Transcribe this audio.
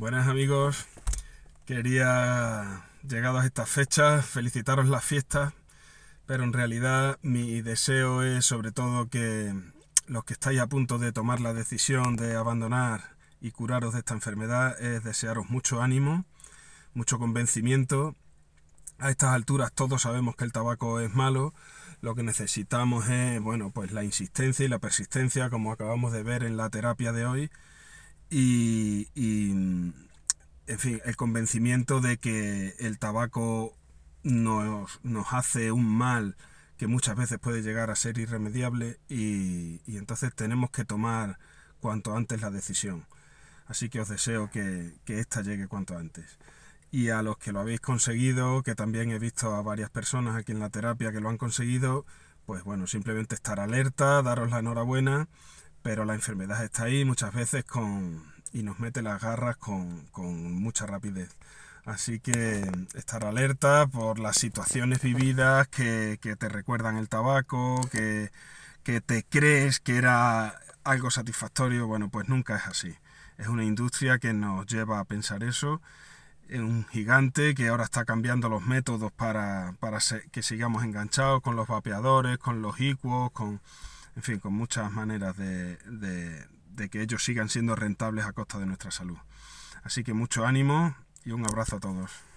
Buenas amigos, quería, llegados a estas fechas, felicitaros las fiestas, pero en realidad mi deseo es sobre todo que los que estáis a punto de tomar la decisión de abandonar y curaros de esta enfermedad es desearos mucho ánimo, mucho convencimiento. A estas alturas todos sabemos que el tabaco es malo, lo que necesitamos es, bueno, pues la insistencia y la persistencia, como acabamos de ver en la terapia de hoy, y, en fin, el convencimiento de que el tabaco nos, nos, hace un mal que muchas veces puede llegar a ser irremediable y, entonces tenemos que tomar cuanto antes la decisión. Así que os deseo que, que esta llegue cuanto antes y a los que lo habéis conseguido, que también he visto a varias personas aquí en la terapia que lo han conseguido, pues bueno, simplemente estar alerta, daros la enhorabuena pero la enfermedad está ahí muchas veces y nos mete las garras con, mucha rapidez. Así que estar alerta por las situaciones vividas que, que te recuerdan el tabaco, que, te crees que era algo satisfactorio. Bueno, pues nunca es así. Es una industria que nos lleva a pensar eso. Es un gigante que ahora está cambiando los métodos para, que sigamos enganchados con los vapeadores, con los hicuos, con en fin, con muchas maneras de, de, de que ellos sigan siendo rentables a costa de nuestra salud. Así que mucho ánimo y un abrazo a todos.